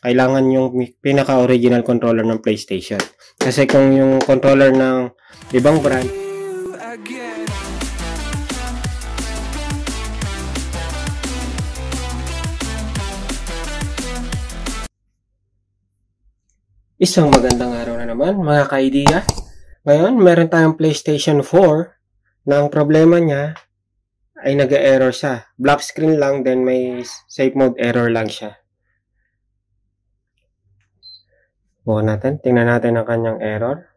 kailangan yung pinaka-original controller ng PlayStation. Kasi kung yung controller ng ibang brand, Isang magandang araw na naman mga kaidiya. Ngayon, meron tayong PlayStation 4 na ang problema niya ay nag-error siya. Black screen lang, then may safe mode error lang siya. O natin, tingnan natin ang kanyang error.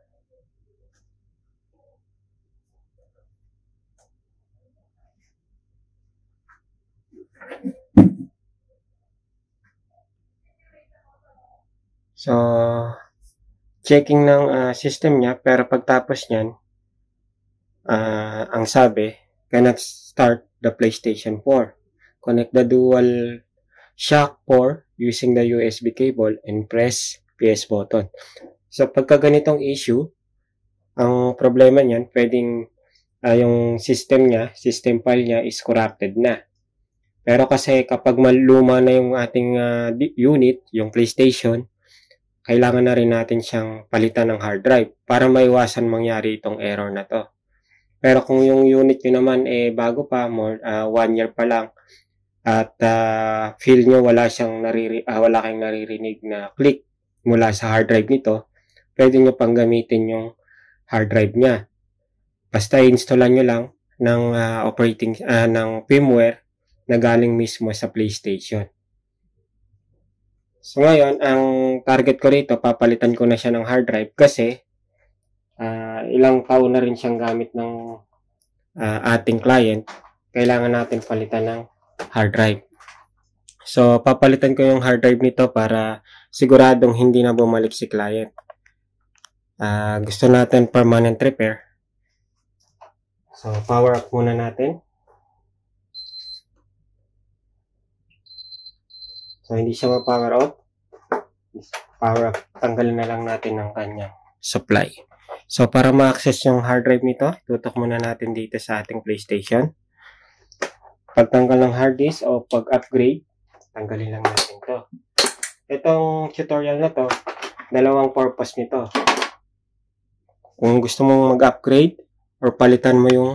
So, checking ng uh, system niya pero pagtapos niyan, uh, ang sabi, cannot start the PlayStation 4. Connect the dual shock 4 using the USB cable and press PS button. So pagka ganitong issue, ang problema niyan, pwedeng uh, yung system niya, system file niya is corrupted na. Pero kasi kapag maluma na yung ating uh, unit, yung PlayStation, kailangan na rin natin siyang palitan ng hard drive para maiwasan mangyari itong error na to. Pero kung yung unit nyo naman eh bago pa, more, uh, one year pa lang, at uh, feel nyo wala siyang nariri, uh, wala kayong naririnig na click mula sa hard drive nito, pwede nyo pang gamitin yung hard drive niya. Basta installan nyo lang ng uh, operating uh, ng firmware na galing mismo sa PlayStation. So ngayon, ang target ko rito, papalitan ko na siya ng hard drive kasi uh, ilang taon na rin siyang gamit ng uh, ating client. Kailangan natin palitan ng hard drive. So papalitan ko yung hard drive nito para siguradong hindi na bumalik si client. Uh, gusto natin permanent repair. So, power up muna natin. So, hindi siya ma-power off. Power up. Tanggalin na lang natin ang kanyang supply. So, para ma-access yung hard drive nito, tutok muna natin dito sa ating PlayStation. Pagtanggal ng hard disk o pag-upgrade, tanggalin lang natin to. Itong tutorial na to, dalawang purpose nito. Kung gusto mong mag-upgrade or palitan mo yung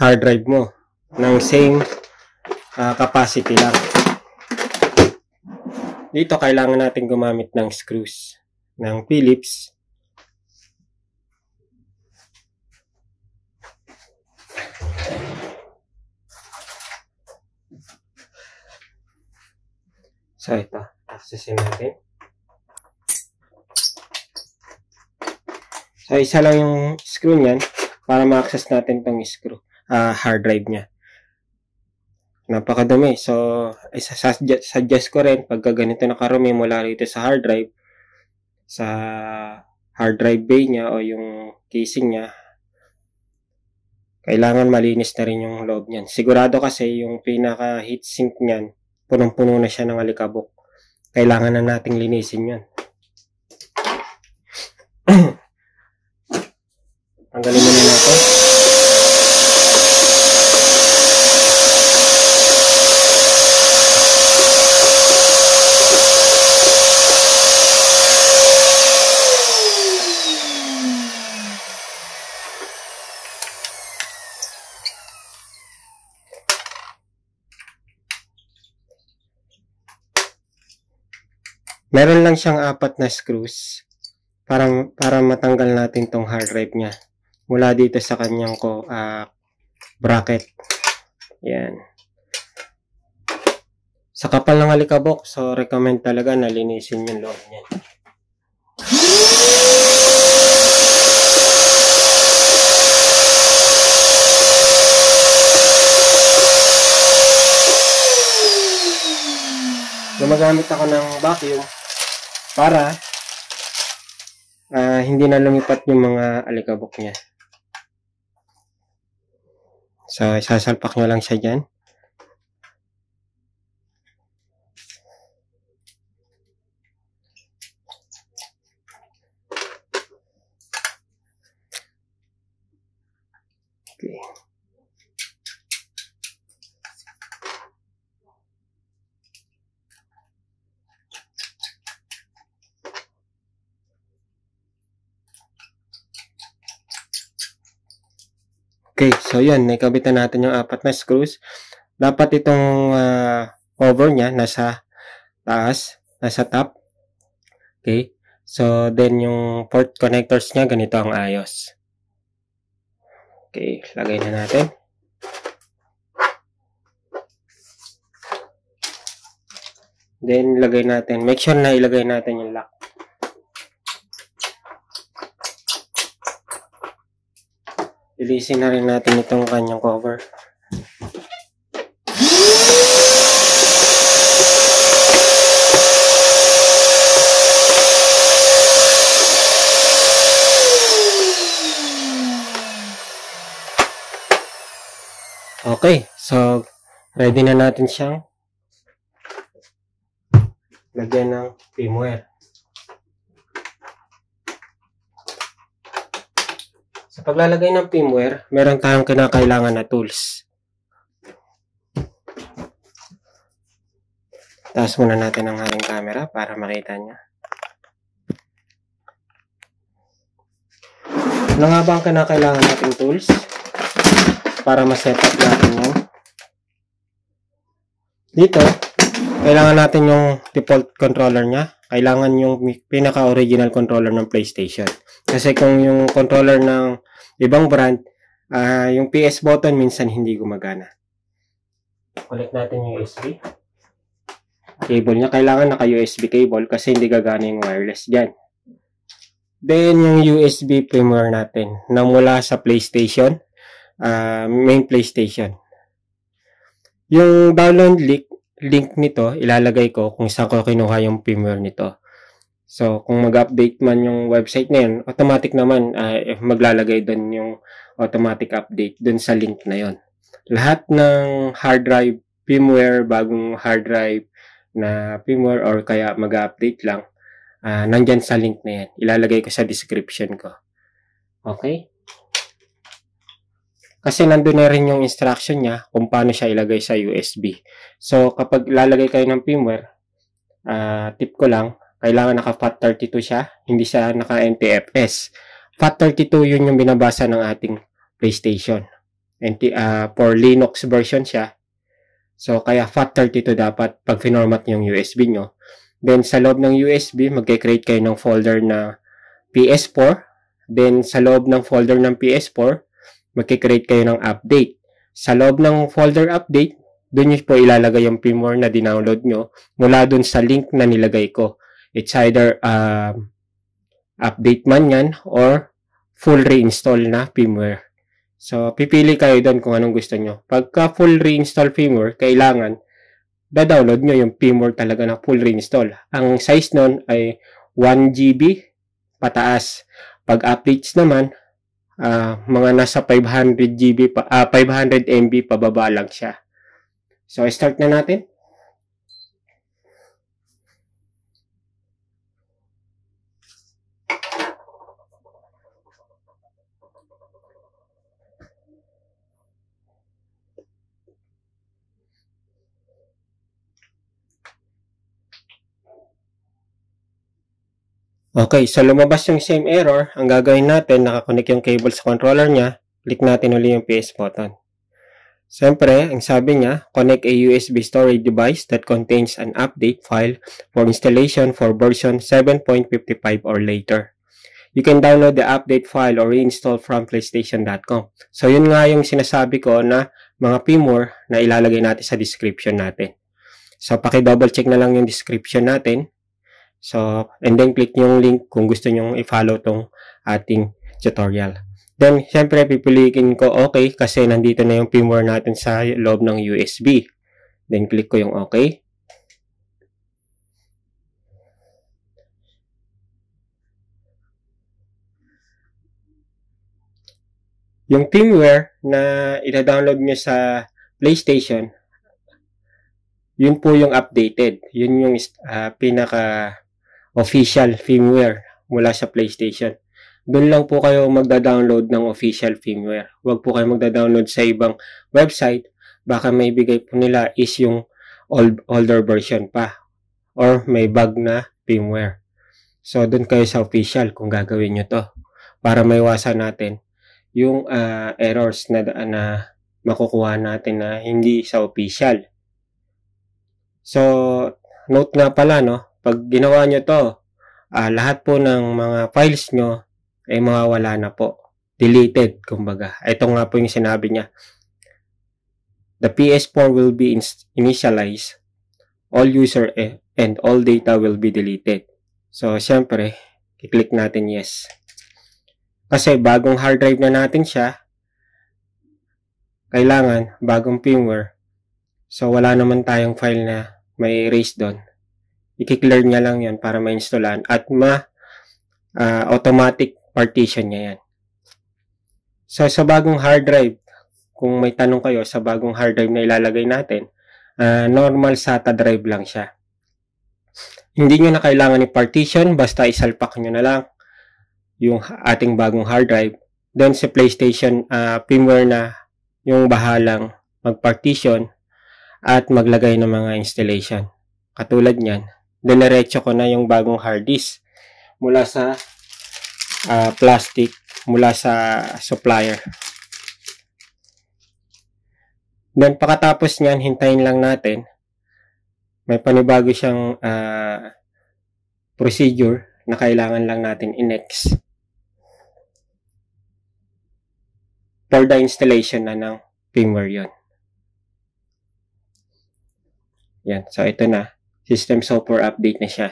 hard drive mo ng same uh, capacity lang. Dito kailangan natin gumamit ng screws ng Phillips So, ito. Accessin natin. So, isa lang yung screw niyan para ma-access natin tong screw, uh, hard drive niya. Napakadami. So, isa suggest, suggest ko rin pagka ganito nakarumi mula rito sa hard drive, sa hard drive bay niya o yung casing niya, kailangan malinis na rin yung loob niyan. Sigurado kasi yung pinaka heatsink niyan punong-puno na siya ng alikabok. Kailangan na nating linisin yan. Tanggalin mo na meron lang siyang apat na screws parang para matanggal natin tong hard drive niya mula dito sa kanyang ko, uh, bracket. Yan. Sa kapal ng alikabok, so recommend talaga na linisin yung loob niyan. Gumagamit ako ng vacuum para uh, hindi na lumipat yung mga alikabok niya. So, isasalpak nyo lang siya dyan. Okay, so yan, naikabit na natin yung apat na screws. Dapat itong uh, ah, cover niya nasa taas, nasa top. Okay, so then yung port connectors niya ganito ang ayos. Okay, lagay na natin. Then, lagay natin. Make sure na ilagay natin yung lock. Lilisin na rin natin itong kanyang cover. Okay, so ready na natin siyang lagyan ng firmware. Sa paglalagay ng firmware, meron tayong kinakailangan na tools. Taas muna natin ang ating camera para makita niya. Ano nga ba ang kinakailangan nating tools para ma-set up natin yung dito, kailangan natin yung default controller niya. Kailangan yung pinaka-original controller ng PlayStation. Kasi kung yung controller ng ibang brand, uh, yung PS button minsan hindi gumagana. Connect natin yung USB. Cable niya, kailangan naka-USB cable kasi hindi gagana yung wireless dyan. Then, yung USB firmware natin na mula sa PlayStation, uh, main PlayStation. Yung download link, link nito, ilalagay ko kung saan ko kinuha yung firmware nito. So, kung mag-update man yung website na yun, automatic naman uh, maglalagay doon yung automatic update doon sa link na yon. Lahat ng hard drive firmware, bagong hard drive na firmware or kaya mag-update lang, uh, nandyan sa link na yan. Ilalagay ko sa description ko. Okay? Kasi nandun na rin yung instruction niya kung paano siya ilagay sa USB. So, kapag lalagay kayo ng firmware, uh, tip ko lang, kailangan naka FAT32 siya, hindi siya naka NTFS. FAT32 yun yung binabasa ng ating PlayStation. NT, uh, ah, for Linux version siya. So, kaya FAT32 dapat pag finormat yung USB nyo. Then, sa loob ng USB, magkikreate kayo ng folder na PS4. Then, sa loob ng folder ng PS4, magkikreate kayo ng update. Sa loob ng folder update, doon nyo po ilalagay yung firmware na dinownload nyo mula doon sa link na nilagay ko. It's either uh, update man yan or full reinstall na firmware. So, pipili kayo doon kung anong gusto nyo. Pagka full reinstall firmware, kailangan da-download nyo yung firmware talaga na full reinstall. Ang size nun ay 1 GB pataas. Pag updates naman, uh, mga nasa 500 GB pa, uh, 500 MB pababa lang siya. So, start na natin. Okay, so lumabas yung same error. Ang gagawin natin, nakakonek yung cable sa controller niya. Click natin uli yung PS button. Siyempre, ang sabi niya, connect a USB storage device that contains an update file for installation for version 7.55 or later. You can download the update file or reinstall from playstation.com. So, yun nga yung sinasabi ko na mga firmware na ilalagay natin sa description natin. So, paki-double check na lang yung description natin. So, and then click yung link kung gusto nyong i-follow tong ating tutorial. Then, syempre, pipiliin ko okay kasi nandito na yung firmware natin sa loob ng USB. Then, click ko yung okay. Yung firmware na ita-download nyo sa PlayStation, yun po yung updated. Yun yung uh, pinaka official firmware mula sa PlayStation. Doon lang po kayo magda-download ng official firmware. Huwag po kayo magda-download sa ibang website. Baka may bigay po nila is yung old, older version pa or may bug na firmware. So, doon kayo sa official kung gagawin nyo to para maiwasan natin yung uh, errors na, na makukuha natin na hindi sa official. So, note nga pala, no? Pag ginawa nyo to, uh, lahat po ng mga files nyo ay mawawala na po. Deleted, kumbaga. Ito nga po yung sinabi niya. The PS4 will be in initialized. All user e-, and all data will be deleted. So, syempre, i-click natin yes. Kasi bagong hard drive na natin siya, kailangan bagong firmware. So, wala naman tayong file na may erase doon i-clear niya lang yan para ma-installan at ma uh, automatic partition niya yan. So, sa bagong hard drive, kung may tanong kayo sa bagong hard drive na ilalagay natin, uh, normal SATA drive lang siya. Hindi nyo na kailangan i-partition, basta isalpak nyo na lang yung ating bagong hard drive. Then, sa PlayStation uh, firmware na yung bahalang mag-partition at maglagay ng mga installation. Katulad niyan, dinerecho ko na yung bagong hard disk mula sa uh, plastic mula sa supplier. Then pagkatapos niyan, hintayin lang natin. May panibago siyang uh, procedure na kailangan lang natin in-next. For the installation na ng firmware yon. Yan. So, ito na system software update na siya.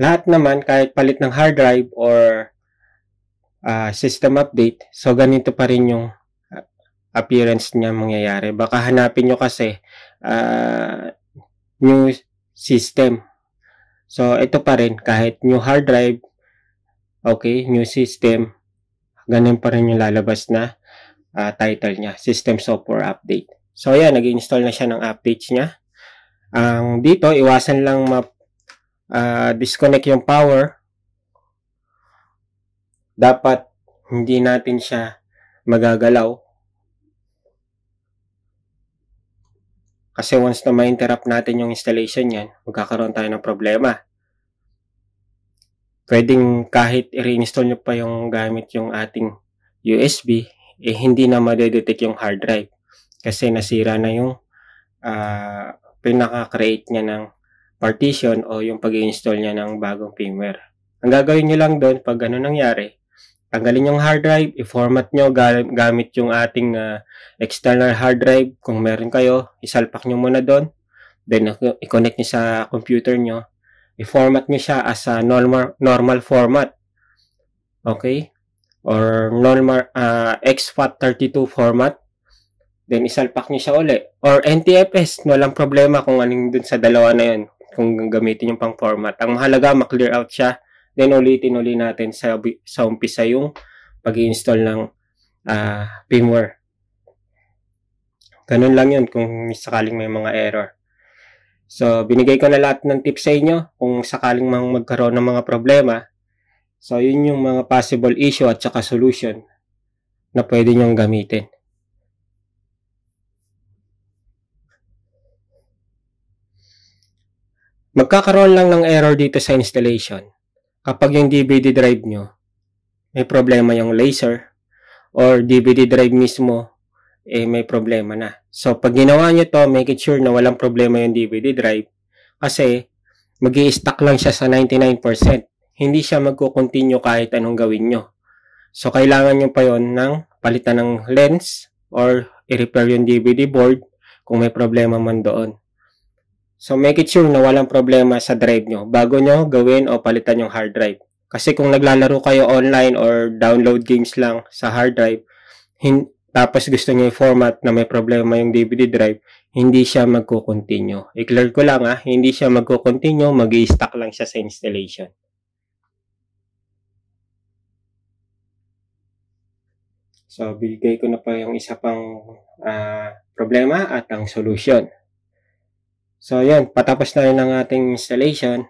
Lahat naman, kahit palit ng hard drive or uh, system update, so ganito pa rin yung ah, appearance niya mangyayari. Baka hanapin nyo kasi uh, new system. So, ito pa rin, kahit new hard drive, okay, new system, ganun pa rin yung lalabas na uh, title niya, System Software Update. So, ayan, nag-install na siya ng updates niya. Ang um, dito, iwasan lang ma uh, disconnect yung power. Dapat hindi natin siya magagalaw. Kasi once na ma-interrupt natin yung installation niyan, magkakaroon tayo ng problema. Pwedeng kahit i-reinstall nyo pa yung gamit yung ating USB, eh, hindi na madedetect yung hard drive kasi nasira na yung uh, pinaka-create niya ng partition o yung pag install niya ng bagong firmware. Ang gagawin nyo lang doon pag ano nangyari, tanggalin yung hard drive, i-format nyo gamit yung ating uh, external hard drive. Kung meron kayo, isalpak nyo muna doon. Then, i-connect nyo sa computer nyo. I-format nyo siya as a normal, normal format. Okay? or normal uh, ah, XFAT32 format, then isalpak nyo siya uli. Or NTFS, walang problema kung anong dun sa dalawa na yun, kung gamitin yung pang format. Ang mahalaga, maklear out siya. Then ulitin uli natin sa, sa umpisa yung pag install ng uh, firmware. Ganun lang yun kung sakaling may mga error. So, binigay ko na lahat ng tips sa inyo kung sakaling mang magkaroon ng mga problema So, yun yung mga possible issue at saka solution na pwede nyong gamitin. Magkakaroon lang ng error dito sa installation kapag yung DVD drive nyo may problema yung laser or DVD drive mismo eh may problema na. So pag ginawa nyo to, make it sure na walang problema yung DVD drive kasi mag stack lang siya sa 99% hindi siya magkukontinue kahit anong gawin nyo. So, kailangan nyo pa yon ng palitan ng lens or i-repair yung DVD board kung may problema man doon. So, make it sure na walang problema sa drive nyo bago nyo gawin o palitan yung hard drive. Kasi kung naglalaro kayo online or download games lang sa hard drive, hin- tapos gusto nyo format na may problema yung DVD drive, hindi siya magkukontinue. I-clear ko lang ha, ah. hindi siya magkukontinue, mag i stack lang siya sa installation. So, bigay ko na pa yung isa pang uh, problema at ang solution. So, yan. Patapos na rin ang ating installation.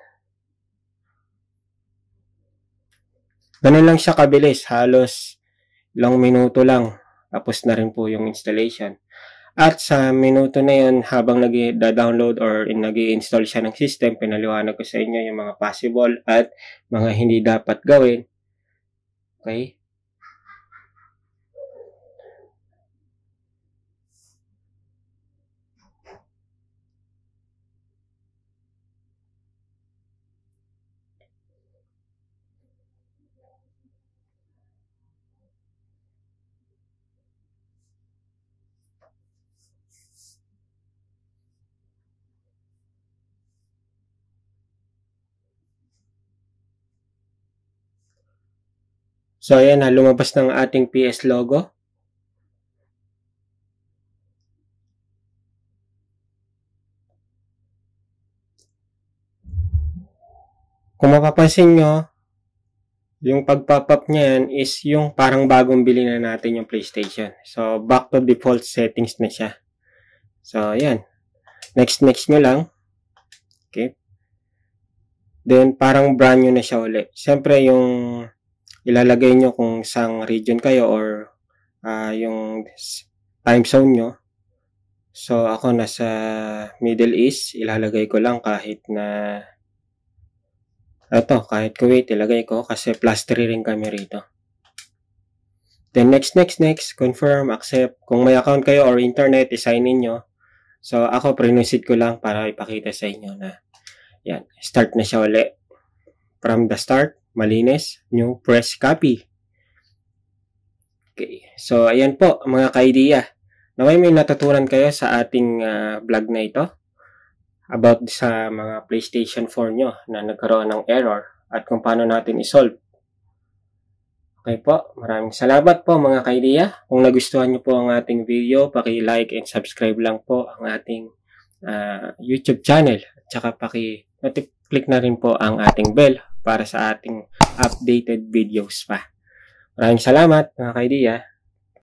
Ganun lang siya kabilis. Halos ilang minuto lang. Tapos na rin po yung installation. At sa minuto na yun, habang nag-download or nag-install siya ng system, pinaliwanag ko sa inyo yung mga possible at mga hindi dapat gawin. Okay? So ayan na, lumabas ng ating PS logo. Kung mapapansin nyo, yung pag-pop-up niya yan is yung parang bagong bili na natin yung PlayStation. So, back to default settings na siya. So, ayan. Next, next nyo lang. Okay. Then, parang brand new na siya ulit. Siyempre, yung ilalagay nyo kung isang region kayo or uh, yung time zone nyo. So, ako nasa Middle East, ilalagay ko lang kahit na ito, kahit Kuwait, ilagay ko kasi plus 3 rin kami rito. Then, next, next, next, confirm, accept. Kung may account kayo or internet, isign in nyo. So, ako, prenusit ko lang para ipakita sa inyo na yan, start na siya ulit. From the start, malinis new press copy. Okay. So, ayan po mga ka-idea. Naway may natutunan kayo sa ating uh, vlog na ito about sa mga PlayStation 4 nyo na nagkaroon ng error at kung paano natin isolve. Okay po, maraming salamat po mga kaidiya. Kung nagustuhan nyo po ang ating video, paki-like and subscribe lang po ang ating uh, YouTube channel. At saka paki-click na rin po ang ating bell para sa ating updated videos pa. Maraming salamat mga kaidea.